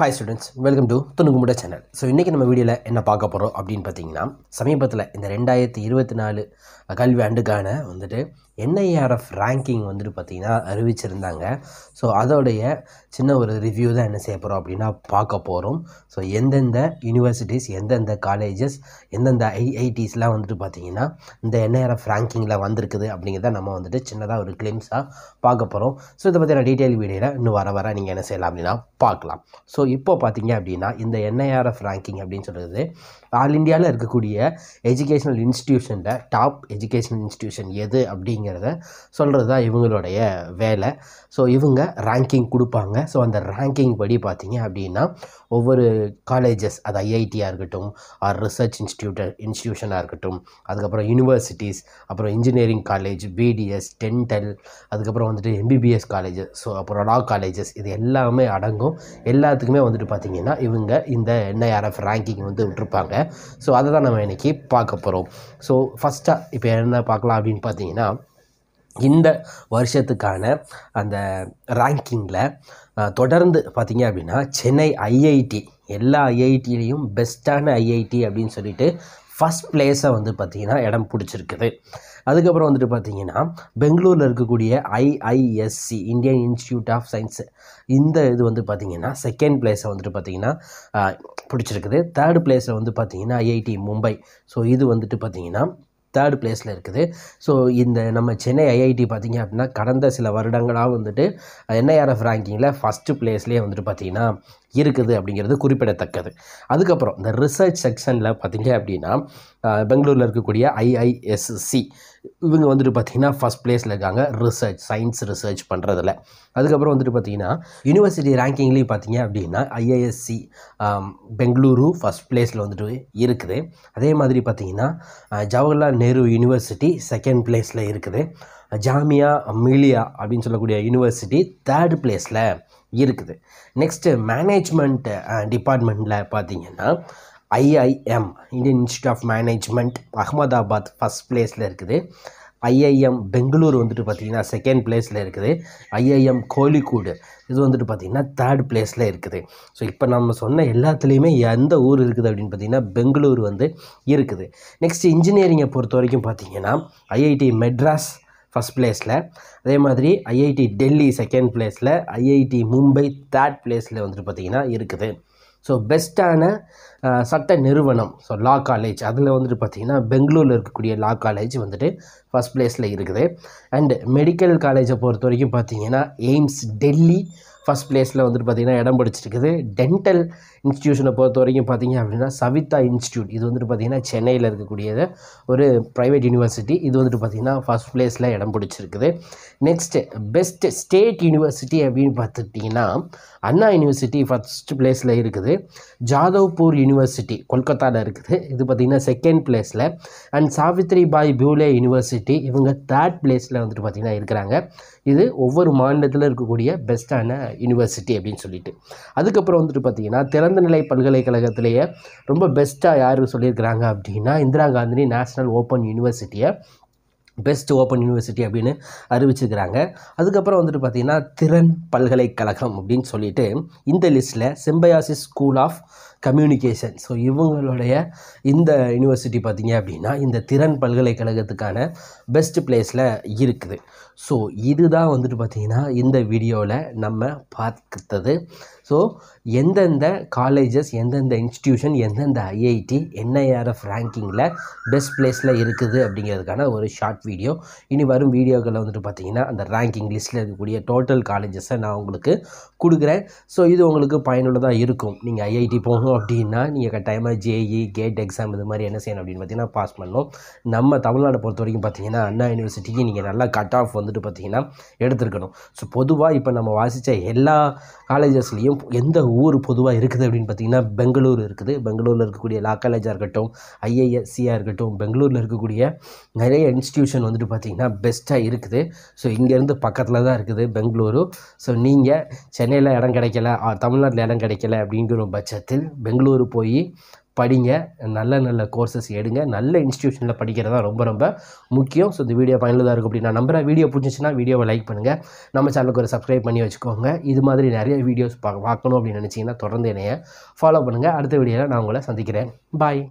hi students welcome to துணுங்குமுட channel so இன்றைக்கி நம்ம வீடியோவில் என்ன பார்க்க போகிறோம் அப்படின்னு பார்த்தீங்கன்னா சமீபத்தில் இந்த ரெண்டாயிரத்தி இருபத்தி நாலு கல்வி ஆண்டுக்கான வந்துட்டு என்ஐஆர்எஃப் ரேங்கிங் வந்துட்டு பார்த்திங்கன்னா அறிவிச்சிருந்தாங்க ஸோ அதோடைய சின்ன ஒரு ரிவ்யூ தான் என்ன செய்ய போகிறோம் அப்படின்னா பார்க்க போகிறோம் ஸோ எந்தெந்த யூனிவர்சிட்டிஸ் எந்தெந்த காலேஜஸ் எந்தெந்த ஐஐடிஸ்லாம் வந்துட்டு பார்த்திங்கன்னா இந்த என்ஐஆர்எஃப் ரேங்கிங்கில் வந்திருக்குது அப்படிங்கிறத நம்ம வந்துட்டு சின்னதாக ஒரு கிளிம்ஸாக பார்க்க போகிறோம் ஸோ இதை பற்றின டீட்டெயில் வீடியோவில் இன்னும் வர வர நீங்கள் என்ன செய்யலாம் அப்படின்னா பார்க்கலாம் ஸோ இப்போ பார்த்தீங்க அப்படின்னா இந்த என்ஐஆர்எஃப் ரேங்கிங் அப்படின்னு சொல்கிறது ஆல் இண்டியாவில் இருக்கக்கூடிய எஜுகேஷனல் இன்ஸ்டியூஷனில் டாப் எஜுகேஷனல் இன்ஸ்டியூஷன் எது அப்படிங்கிற அப்படிங்கிறத சொல்கிறது தான் இவங்களுடைய வேலை ஸோ இவங்க ரேங்கிங் கொடுப்பாங்க ஸோ அந்த ரேங்கிங் படி பார்த்திங்க அப்படின்னா ஒவ்வொரு காலேஜஸ் அது ஐஐடியாக இருக்கட்டும் ஆர் ரிசர்ச் இன்ஸ்டியூட் இன்ஸ்டியூஷனாக இருக்கட்டும் அதுக்கப்புறம் யூனிவர்சிட்டிஸ் அப்புறம் இன்ஜினியரிங் காலேஜ் பிடிஎஸ் டென்டல் அதுக்கப்புறம் வந்துட்டு எம்பிபிஎஸ் காலேஜஸ் ஸோ அப்புறம் லா காலேஜஸ் இது எல்லாமே அடங்கும் எல்லாத்துக்குமே வந்துட்டு பார்த்திங்கன்னா இவங்க இந்த என்ஐஆர்எஃப் ரேங்கிங் வந்து விட்டுருப்பாங்க ஸோ அதை தான் நம்ம இன்றைக்கி பார்க்க போகிறோம் ஸோ ஃபஸ்ட்டாக இப்போ என்ன பார்க்கலாம் அப்படின்னு பார்த்தீங்கன்னா இந்த வருஷத்துக்கான அந்த ரேங்கிங்கில் தொடர்ந்து பார்த்திங்க அப்படின்னா சென்னை ஐஐடி எல்லா ஐஐடியிலையும் பெஸ்ட்டான ஐஐடி அப்படின்னு சொல்லிட்டு ஃபஸ்ட் பிளேஸை வந்து பார்த்திங்கன்னா இடம் பிடிச்சிருக்குது அதுக்கப்புறம் வந்துட்டு பார்த்திங்கன்னா பெங்களூரில் இருக்கக்கூடிய IISc Indian Institute of Science இந்த இது வந்து பார்த்திங்கன்னா செகண்ட் பிளேஸை வந்துட்டு பார்த்திங்கன்னா பிடிச்சிருக்குது தேர்ட் பிளேஸில் வந்து பார்த்திங்கன்னா ஐஐடி மும்பை ஸோ இது வந்துட்டு பார்த்திங்கன்னா தேர்ட் பிளேஸில் இருக்குது ஸோ இந்த நம்ம சென்னை ஐஐடி பார்த்திங்க அப்படின்னா கடந்த சில வருடங்களாக வந்துட்டு என்ஐஆர்எஃப் ரேங்கிங்கில் ஃபஸ்ட்டு பிளேஸ்லேயே வந்துட்டு பார்த்திங்கன்னா இருக்குது அப்படிங்கிறது குறிப்பிடத்தக்கது அதுக்கப்புறம் இந்த ரிசர்ச் செக்ஷனில் பார்த்திங்க அப்படின்னா பெங்களூரில் இருக்கக்கூடிய ஐஐஎஸ்சி இவங்க வந்துட்டு பார்த்திங்கன்னா ஃபஸ்ட் பிளேஸில் இருக்காங்க ரிசர்ச் சயின்ஸ் ரிசர்ச் பண்ணுறதில் அதுக்கப்புறம் வந்துட்டு பார்த்திங்கன்னா யூனிவர்சிட்டி ரேங்கிங்லேயும் பார்த்திங்க அப்படின்னா ஐஐஎஸ்சி பெங்களூரு ஃபஸ்ட் பிளேஸில் வந்துட்டு இருக்குது அதே மாதிரி பார்த்திங்கன்னா ஜவஹர்லால் நேரு யூனிவர்சிட்டி செகண்ட் பிளேஸில் இருக்குது ஜாமியா மிலியா அப்படின்னு சொல்லக்கூடிய யூனிவர்சிட்டி தேர்ட் பிளேஸில் இருக்குது நெக்ஸ்ட்டு மேனேஜ்மெண்ட் டிபார்ட்மெண்ட்டில் பார்த்தீங்கன்னா IIM Indian Institute of Management Ahmedabad first பிளேஸில் இருக்குது ஐஐஎம் பெங்களூர் வந்துட்டு பார்த்திங்கன்னா செகண்ட் பிளேஸில் இருக்குது ஐஐஎம் கோழிக்கூடு இது வந்துட்டு பார்த்திங்கன்னா தேர்ட் பிளேஸில் இருக்குது ஸோ இப்போ நம்ம சொன்ன எல்லாத்துலேயுமே எந்த ஊர் இருக்குது அப்படின்னு பார்த்திங்கன்னா பெங்களூர் வந்து இருக்குது நெக்ஸ்ட் இன்ஜினியரிங்கை பொறுத்த வரைக்கும் பார்த்திங்கன்னா ஐஐடி மெட்ராஸ் ஃபஸ்ட் பிளேஸில் அதே மாதிரி ஐஐடி டெல்லி செகண்ட் பிளேஸில் ஐஐடி மும்பை தேர்ட் பிளேஸில் வந்துட்டு பார்த்திங்கன்னா இருக்குது ஸோ பெஸ்ட்டான சட்ட நிறுவனம் ஸோ லா காலேஜ் அதில் வந்துட்டு பார்த்திங்கன்னா பெங்களூரில் இருக்கக்கூடிய லா காலேஜ் வந்துட்டு ஃபஸ்ட் ப்ளேஸில் இருக்குது அண்டு மெடிக்கல் காலேஜை பொறுத்த வரைக்கும் பார்த்திங்கன்னா எய்ம்ஸ் டெல்லி ஃபஸ்ட் ப்ளேஸில் வந்துட்டு பார்த்திங்கன்னா இடம் பிடிச்சிருக்குது டென்டல் இன்ஸ்டியூஷனை பொறுத்த வரைக்கும் பார்த்திங்க அப்படின்னா சவிதா இன்ஸ்டியூட் இது வந்துட்டு பார்த்திங்கன்னா சென்னையில் இருக்கக்கூடியது ஒரு ப்ரைவேட் யூனிவர்சிட்டி இது வந்துட்டு பார்த்திங்கன்னா ஃபஸ்ட் ப்ளேஸில் இடம் பிடிச்சிருக்குது நெக்ஸ்ட்டு பெஸ்ட் ஸ்டேட் யூனிவர்சிட்டி அப்படின்னு பார்த்துட்டிங்கன்னா அண்ணா யூனிவர்சிட்டி ஃபஸ்ட் ப்ளேஸில் இருக்குது ஜாதவ்பூர் யூனிவர்சிட்டி கொல்கத்தாவில் இருக்குது இது பார்த்திங்கன்னா செகண்ட் பிளேஸில் and Savitribai Phule university இவங்க தேர்ட் பிளேஸில் வந்துட்டு பார்த்திங்கன்னா இருக்கிறாங்க இது ஒவ்வொரு மாநிலத்தில் இருக்கக்கூடிய பெஸ்ட்டான யூனிவர்சிட்டி அப்படின்னு சொல்லிட்டு அதுக்கப்புறம் வந்துட்டு பார்த்திங்கன்னா திறந்தநிலை பல்கலைக்கழகத்திலேயே ரொம்ப பெஸ்ட்டாக யார் சொல்லியிருக்கிறாங்க அப்படின்னா இந்திரா காந்தினி நேஷ்னல் ஓப்பன் யூனிவர்சிட்டியை பெஸ்ட் ஓப்பன் யூனிவர்சிட்டி அப்படின்னு அறிவிச்சிருக்கிறாங்க அதுக்கப்புறம் வந்துட்டு பார்த்திங்கன்னா திறன் பல்கலைக்கழகம் அப்படின்னு சொல்லிட்டு இந்த லிஸ்ட்டில் Symbiosis school of communication so இவங்களுடைய இந்த யூனிவர்சிட்டி பார்த்திங்க அப்படின்னா இந்த திறன் பல்கலைக்கழகத்துக்கான பெஸ்ட் பிளேஸில் இருக்குது ஸோ இதுதான் வந்துட்டு பார்த்திங்கன்னா இந்த வீடியோவில் நம்ம பார்த்தது ஸோ எந்தெந்த காலேஜஸ் எந்தெந்த இன்ஸ்டியூஷன் எந்தெந்த ஐஐடி என்ஐஆர்எஃப் ரேங்கிங்கில் பெஸ்ட் பிளேஸில் இருக்குது அப்படிங்கிறதுக்கான ஒரு ஷார்ட் வீடியோ இனி வரும் வீடியோக்களில் வந்துட்டு பார்த்தீங்கன்னா அந்த ரேங்கிங் லிஸ்ட்டில் இருக்கக்கூடிய டோட்டல் காலேஜஸை நான் உங்களுக்கு கொடுக்குறேன் ஸோ இது உங்களுக்கு பயனுள்ளதாக இருக்கும் நீங்கள் ஐஐடி போகணும் அப்படின்னா நீங்கள் கட்டாயமாக ஜேஇ கேட் e, எக்ஸாம் இது மாதிரி என்ன செய்யணும் அப்படின்னு பார்த்தீங்கன்னா பாஸ் பண்ணணும் நம்ம தமிழ்நாடு பொறுத்த வரைக்கும் பார்த்தீங்கன்னா அண்ணா யூனிவர்சிட்டிக்கு நீங்கள் நல்லா கட் ஆஃப் வந்துட்டு பார்த்தீங்கன்னா எடுத்துருக்கணும் ஸோ பொதுவாக இப்போ நம்ம வாசித்த எல்லா காலேஜஸ்லேயும் எந்த ஊர் பொதுவாக இருக்குது அப்படின்னு பார்த்தீங்கன்னா பெங்களூர் இருக்குது பெங்களூரில் இருக்கக்கூடிய லா காலேஜாக இருக்கட்டும் ஐஏஎஸ்சியாக இருக்கட்டும் பெங்களூரில் இருக்கக்கூடிய நிறைய இன்ஸ்டியூஷன் லொக்கேஷன் வந்துட்டு பார்த்திங்கன்னா பெஸ்ட்டாக இருக்குது ஸோ இங்கேருந்து பக்கத்தில் தான் இருக்குது பெங்களூரு ஸோ நீங்கள் சென்னையில் இடம் கிடைக்கல தமிழ்நாட்டில் இடம் கிடைக்கல அப்படிங்கிற பட்சத்தில் பெங்களூரு போய் படிங்க நல்ல நல்ல கோர்சஸ் எடுங்க நல்ல இன்ஸ்டியூஷனில் படிக்கிறது தான் ரொம்ப ரொம்ப முக்கியம் ஸோ இந்த வீடியோ பயனுள்ளதாக இருக்கும் அப்படின்னு நான் நம்புகிறேன் வீடியோ பிடிச்சிச்சின்னா வீடியோவை லைக் பண்ணுங்கள் நம்ம சேனலுக்கு ஒரு சப்ஸ்கிரைப் பண்ணி வச்சுக்கோங்க இது மாதிரி நிறைய வீடியோஸ் பார்க்கணும் அப்படின்னு நினச்சிங்கன்னா தொடர்ந்து என்னைய ஃபாலோ பண்ணுங்கள் அடுத்த வீடியோவில் நான் உங்களை சந்திக்கிறேன் பாய்